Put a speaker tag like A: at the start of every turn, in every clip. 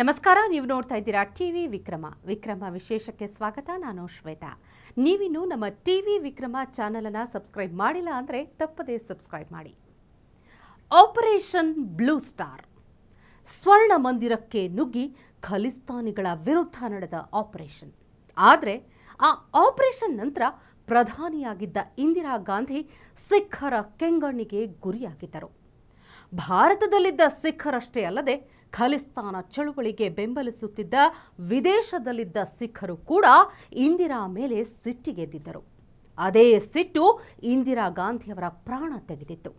A: ನಮಸ್ಕಾರ ನೀವು ನೋಡ್ತಾ ಇದ್ದೀರಾ ಟಿವಿ ವಿಕ್ರಮ ವಿಕ್ರಮ ವಿಶೇಷಕ್ಕೆ ಸ್ವಾಗತ ನಾನು ಶ್ವೇತಾ ನೀವಿನ್ನು ನಮ್ಮ ಟಿವಿ ವಿಕ್ರಮ ಚಾನಲನ್ನು ಸಬ್ಸ್ಕ್ರೈಬ್ ಮಾಡಿಲ್ಲ ಅಂದರೆ ತಪ್ಪದೇ ಸಬ್ಸ್ಕ್ರೈಬ್ ಮಾಡಿ ಆಪರೇಷನ್ ಬ್ಲೂ ಸ್ಟಾರ್ ಸ್ವರ್ಣ ಮಂದಿರಕ್ಕೆ ನುಗ್ಗಿ ಖಲಿಸ್ತಾನಿಗಳ ವಿರುದ್ಧ ನಡೆದ ಆಪರೇಷನ್ ಆದರೆ ಆ ಆಪರೇಷನ್ ನಂತರ ಪ್ರಧಾನಿಯಾಗಿದ್ದ ಇಂದಿರಾ ಗಾಂಧಿ ಸಿಖ್ಖರ ಕೆಂಗಣ್ಣಿಗೆ ಗುರಿಯಾಗಿದ್ದರು ಭಾರತದಲ್ಲಿದ್ದ ಸಿಖ್ಖರಷ್ಟೇ ಅಲ್ಲದೆ ಖಲಿಸ್ತಾನ ಚಳುವಳಿಗೆ ಬೆಂಬಲಿಸುತ್ತಿದ್ದ ವಿದೇಶದಲ್ಲಿದ್ದ ಸಿಖ್ಖರು ಕೂಡ ಇಂದಿರಾ ಮೇಲೆ ಸಿಟ್ಟಿಗೆದ್ದಿದ್ದರು ಅದೇ ಸಿಟ್ಟು ಇಂದಿರಾ ಗಾಂಧಿಯವರ ಪ್ರಾಣ ತೆಗೆದಿತ್ತು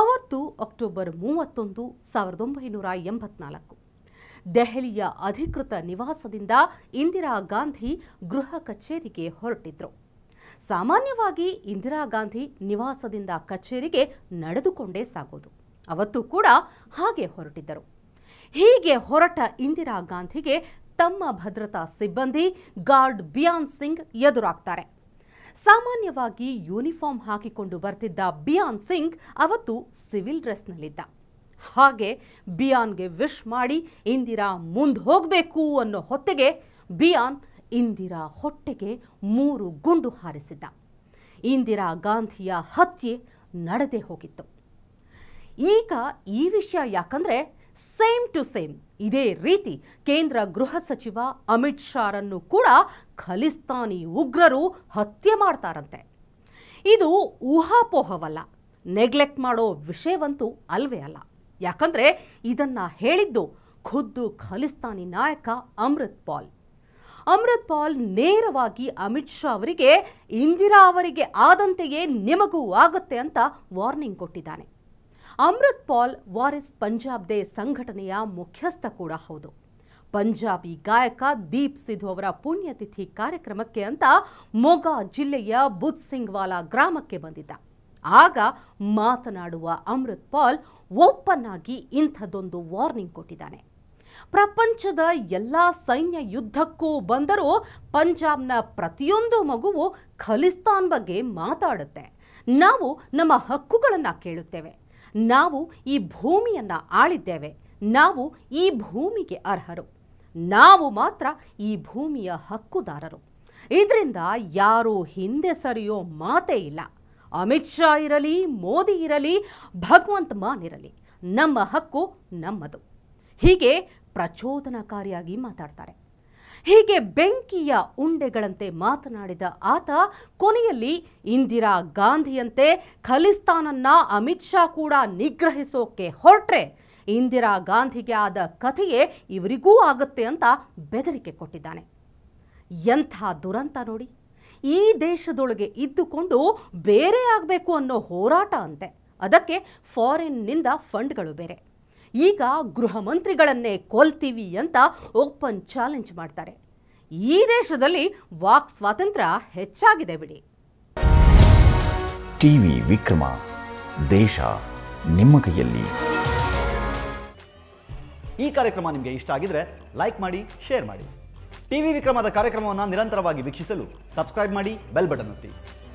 A: ಅವತ್ತು ಅಕ್ಟೋಬರ್ ಮೂವತ್ತೊಂದು ಸಾವಿರದ ಒಂಬೈನೂರ ಎಂಬತ್ನಾಲ್ಕು ದೆಹಲಿಯ ಅಧಿಕೃತ ನಿವಾಸದಿಂದ ಇಂದಿರಾ ಗಾಂಧಿ ಗೃಹ ಕಚೇರಿಗೆ ಹೊರಟಿದ್ರು ಸಾಮಾನ್ಯವಾಗಿ ಇಂದಿರಾ ಗಾಂಧಿ ನಿವಾಸದಿಂದ ಕಚೇರಿಗೆ ನಡೆದುಕೊಂಡೇ ಸಾಗೋದು ಅವತ್ತು ಕೂಡ ಹಾಗೆ ಹೊರಟಿದ್ದರು ಹೀಗೆ ಹೊರಟ ಇಂದಿರಾ ಗಾಂಧಿಗೆ ತಮ್ಮ ಭದ್ರತಾ ಸಿಬ್ಬಂದಿ ಗಾರ್ಡ್ ಬಿಯಾನ್ ಸಿಂಗ್ ಎದುರಾಗ್ತಾರೆ ಸಾಮಾನ್ಯವಾಗಿ ಯೂನಿಫಾರ್ಮ್ ಹಾಕಿಕೊಂಡು ಬರ್ತಿದ್ದ ಬಿಯಾನ್ ಸಿಂಗ್ ಅವತ್ತು ಸಿವಿಲ್ ಡ್ರೆಸ್ನಲ್ಲಿದ್ದ ಹಾಗೆ ಬಿಯಾನ್ಗೆ ವಿಶ್ ಮಾಡಿ ಇಂದಿರಾ ಮುಂದೆ ಹೋಗಬೇಕು ಅನ್ನೋ ಹೊತ್ತಿಗೆ ಬಿಯಾನ್ ಇಂದಿರಾ ಹೊಟ್ಟೆಗೆ ಮೂರು ಗುಂಡು ಹಾರಿಸಿದ್ದ ಇಂದಿರಾ ಗಾಂಧಿಯ ಹತ್ಯೆ ನಡೆದೇ ಹೋಗಿತ್ತು ಈಗ ಈ ವಿಷಯ ಯಾಕಂದರೆ ಸೇಮ್ ಟು ಸೇಮ್ ಇದೇ ರೀತಿ ಕೇಂದ್ರ ಗೃಹ ಸಚಿವ ಅಮಿತ್ ಶಾರನ್ನು ಕೂಡ ಖಲಿಸ್ತಾನಿ ಉಗ್ರರು ಹತ್ಯೆ ಮಾಡ್ತಾರಂತೆ ಇದು ಊಹಾಪೋಹವಲ್ಲ ನೆಗ್ಲೆಕ್ಟ್ ಮಾಡೋ ವಿಷಯವಂತೂ ಅಲ್ವೇ ಅಲ್ಲ ಯಾಕಂದರೆ ಇದನ್ನು ಹೇಳಿದ್ದು ಖುದ್ದು ಖಲಿಸ್ತಾನಿ ನಾಯಕ ಅಮೃತ್ ಪಾಲ್ ಅಮೃತ್ ಪಾಲ್ ನೇರವಾಗಿ ಅಮಿತ್ ಶಾ ಅವರಿಗೆ ಇಂದಿರಾ ಅವರಿಗೆ ಆದಂತೆಯೇ ನಿಮಗೂ ಆಗುತ್ತೆ ಅಂತ ವಾರ್ನಿಂಗ್ ಕೊಟ್ಟಿದ್ದಾನೆ ಅಮೃತ್ ಪಾಲ್ ವಾರಿಸ್ ಪಂಜಾಬ್ ದೇ ಸಂಘಟನೆಯ ಮುಖ್ಯಸ್ಥ ಕೂಡ ಹೌದು ಪಂಜಾಬಿ ಗಾಯಕ ದೀಪ್ ಸಿಧು ಅವರ ಪುಣ್ಯತಿಥಿ ಕಾರ್ಯಕ್ರಮಕ್ಕೆ ಅಂತ ಮೊಗಾ ಜಿಲ್ಲೆಯ ಬುದ್ ಸಿಂಗ್ವಾಲಾ ಗ್ರಾಮಕ್ಕೆ ಬಂದಿದ್ದ ಆಗ ಮಾತನಾಡುವ ಅಮೃತ್ ಪಾಲ್ ಓಪನ್ ಆಗಿ ಇಂಥದ್ದೊಂದು ವಾರ್ನಿಂಗ್ ಕೊಟ್ಟಿದ್ದಾನೆ ಪ್ರಪಂಚದ ಎಲ್ಲ ಸೈನ್ಯ ಯುದ್ಧಕ್ಕೂ ಬಂದರೂ ಪಂಜಾಬ್ನ ಪ್ರತಿಯೊಂದು ಮಗುವು ಖಲಿಸ್ತಾನ್ ಬಗ್ಗೆ ಮಾತಾಡುತ್ತೆ ನಾವು ನಮ್ಮ ಹಕ್ಕುಗಳನ್ನು ಕೇಳುತ್ತೇವೆ ನಾವು ಈ ಭೂಮಿಯನ್ನು ಆಳಿದ್ದೇವೆ ನಾವು ಈ ಭೂಮಿಗೆ ಅರ್ಹರು ನಾವು ಮಾತ್ರ ಈ ಭೂಮಿಯ ಹಕ್ಕುದಾರರು ಇದರಿಂದ ಯಾರೂ ಹಿಂದೆ ಸರಿಯೋ ಮಾತೇ ಇಲ್ಲ ಅಮಿತ್ ಶಾ ಇರಲಿ ಮೋದಿ ಇರಲಿ ಭಗವಂತ ಮಾನ್ ಇರಲಿ ನಮ್ಮ ಹಕ್ಕು ನಮ್ಮದು ಹೀಗೆ ಪ್ರಚೋದನಕಾರಿಯಾಗಿ ಮಾತಾಡ್ತಾರೆ ಹೀಗೆ ಬೆಂಕಿಯ ಉಂಡೆಗಳಂತೆ ಮಾತನಾಡಿದ ಆತ ಕೊನೆಯಲ್ಲಿ ಇಂದಿರಾ ಗಾಂಧಿಯಂತೆ ಖಲಿಸ್ತಾನನ್ನ ಅಮಿತ್ ಶಾ ಕೂಡ ನಿಗ್ರಹಿಸೋಕೆ ಹೊರಟ್ರೆ ಇಂದಿರಾ ಗಾಂಧಿಗೆ ಆದ ಕಥೆಯೇ ಇವರಿಗೂ ಆಗುತ್ತೆ ಅಂತ ಬೆದರಿಕೆ ಕೊಟ್ಟಿದ್ದಾನೆ ಎಂಥ ದುರಂತ ನೋಡಿ ಈ ದೇಶದೊಳಗೆ ಇದ್ದುಕೊಂಡು ಬೇರೆ ಆಗಬೇಕು ಅನ್ನೋ ಹೋರಾಟ ಅಂತೆ ಅದಕ್ಕೆ ಫಾರಿನ್ನಿಂದ ಫಂಡ್ಗಳು ಬೇರೆ ಈಗ ಗೃಹ ಮಂತ್ರಿಗಳನ್ನೇ ಕೊಲ್ತೀವಿ ಅಂತ ಓಪನ್ ಚಾಲೆಂಜ್ ಮಾಡ್ತಾರೆ ಈ ದೇಶದಲ್ಲಿ ವಾಕ್ ಸ್ವಾತಂತ್ರ್ಯ ಹೆಚ್ಚಾಗಿದೆ ಬಿಡಿ ಟಿವಿ ವಿಕ್ರಮ ದೇಶ ನಿಮ್ಮ ಕೈಯಲ್ಲಿ ಈ ಕಾರ್ಯಕ್ರಮ ನಿಮಗೆ ಇಷ್ಟ ಆಗಿದ್ರೆ ಲೈಕ್ ಮಾಡಿ ಶೇರ್ ಮಾಡಿ ಟಿವಿ ವಿಕ್ರಮದ ಕಾರ್ಯಕ್ರಮವನ್ನು ನಿರಂತರವಾಗಿ ವೀಕ್ಷಿಸಲು ಸಬ್ಸ್ಕ್ರೈಬ್ ಮಾಡಿ ಬೆಲ್ ಬಟನ್ ಒತ್ತಿ